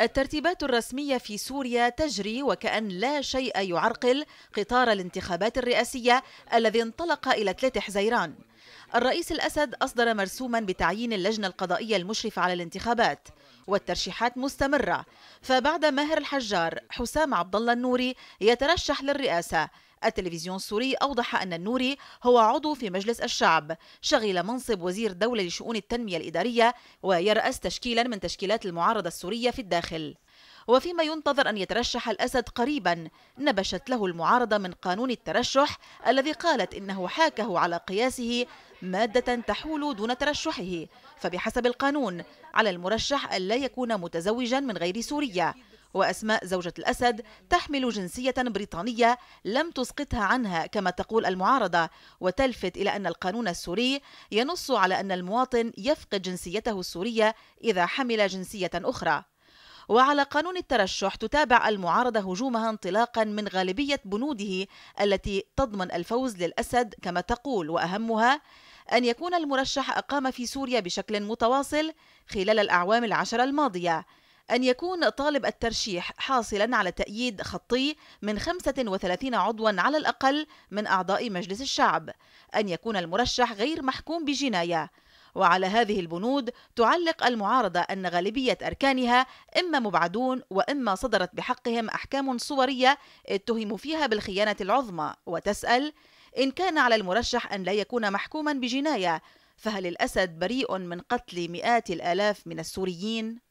الترتيبات الرسمية في سوريا تجري وكأن لا شيء يعرقل قطار الانتخابات الرئاسية الذي انطلق إلى 3 حزيران الرئيس الأسد أصدر مرسوما بتعيين اللجنة القضائية المشرفة على الانتخابات والترشيحات مستمرة فبعد ماهر الحجار حسام عبد الله النوري يترشح للرئاسة التلفزيون السوري أوضح أن النوري هو عضو في مجلس الشعب شغل منصب وزير دولة لشؤون التنمية الإدارية ويرأس تشكيلا من تشكيلات المعارضة السورية في الداخل وفيما ينتظر أن يترشح الأسد قريبا نبشت له المعارضة من قانون الترشح الذي قالت إنه حاكه على قياسه مادة تحول دون ترشحه فبحسب القانون على المرشح ألا يكون متزوجا من غير سوريا وأسماء زوجة الأسد تحمل جنسية بريطانية لم تسقطها عنها كما تقول المعارضة وتلفت إلى أن القانون السوري ينص على أن المواطن يفقد جنسيته السورية إذا حمل جنسية أخرى وعلى قانون الترشح تتابع المعارضة هجومها انطلاقا من غالبية بنوده التي تضمن الفوز للأسد كما تقول وأهمها أن يكون المرشح أقام في سوريا بشكل متواصل خلال الأعوام العشر الماضية أن يكون طالب الترشيح حاصلا على تأييد خطي من 35 عضوا على الأقل من أعضاء مجلس الشعب أن يكون المرشح غير محكوم بجناية وعلى هذه البنود تعلق المعارضة أن غالبية أركانها إما مبعدون وإما صدرت بحقهم أحكام صورية اتهموا فيها بالخيانة العظمى وتسأل إن كان على المرشح أن لا يكون محكوما بجناية فهل الأسد بريء من قتل مئات الآلاف من السوريين؟